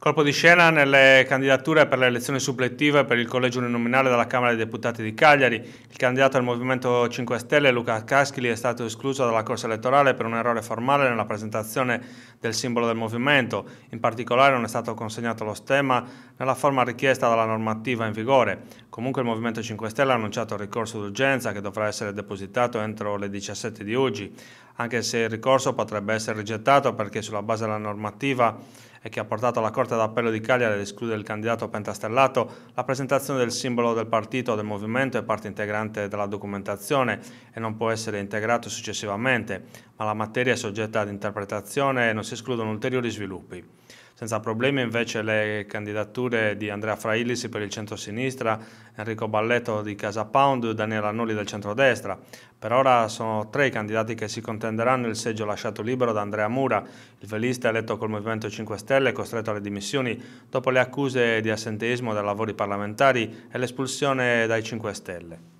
Colpo di scena nelle candidature per le elezioni supplettive per il collegio uninominale della Camera dei Deputati di Cagliari. Il candidato del Movimento 5 Stelle, Luca Caschili, è stato escluso dalla corsa elettorale per un errore formale nella presentazione del simbolo del movimento. In particolare non è stato consegnato lo stemma nella forma richiesta dalla normativa in vigore. Comunque il Movimento 5 Stelle ha annunciato il ricorso d'urgenza che dovrà essere depositato entro le 17 di oggi anche se il ricorso potrebbe essere rigettato perché sulla base della normativa che ha portato la Corte d'Appello di Cagliari ad escludere il candidato pentastellato, la presentazione del simbolo del partito o del movimento è parte integrante della documentazione e non può essere integrato successivamente ma la materia è soggetta ad interpretazione e non si escludono ulteriori sviluppi. Senza problemi invece le candidature di Andrea Frailis per il centro-sinistra, Enrico Balletto di Casa Pound e Daniela Nulli del centro-destra. Per ora sono tre i candidati che si contenderanno il seggio lasciato libero da Andrea Mura, il velista eletto col Movimento 5 Stelle e costretto alle dimissioni dopo le accuse di assenteismo dai lavori parlamentari e l'espulsione dai 5 Stelle.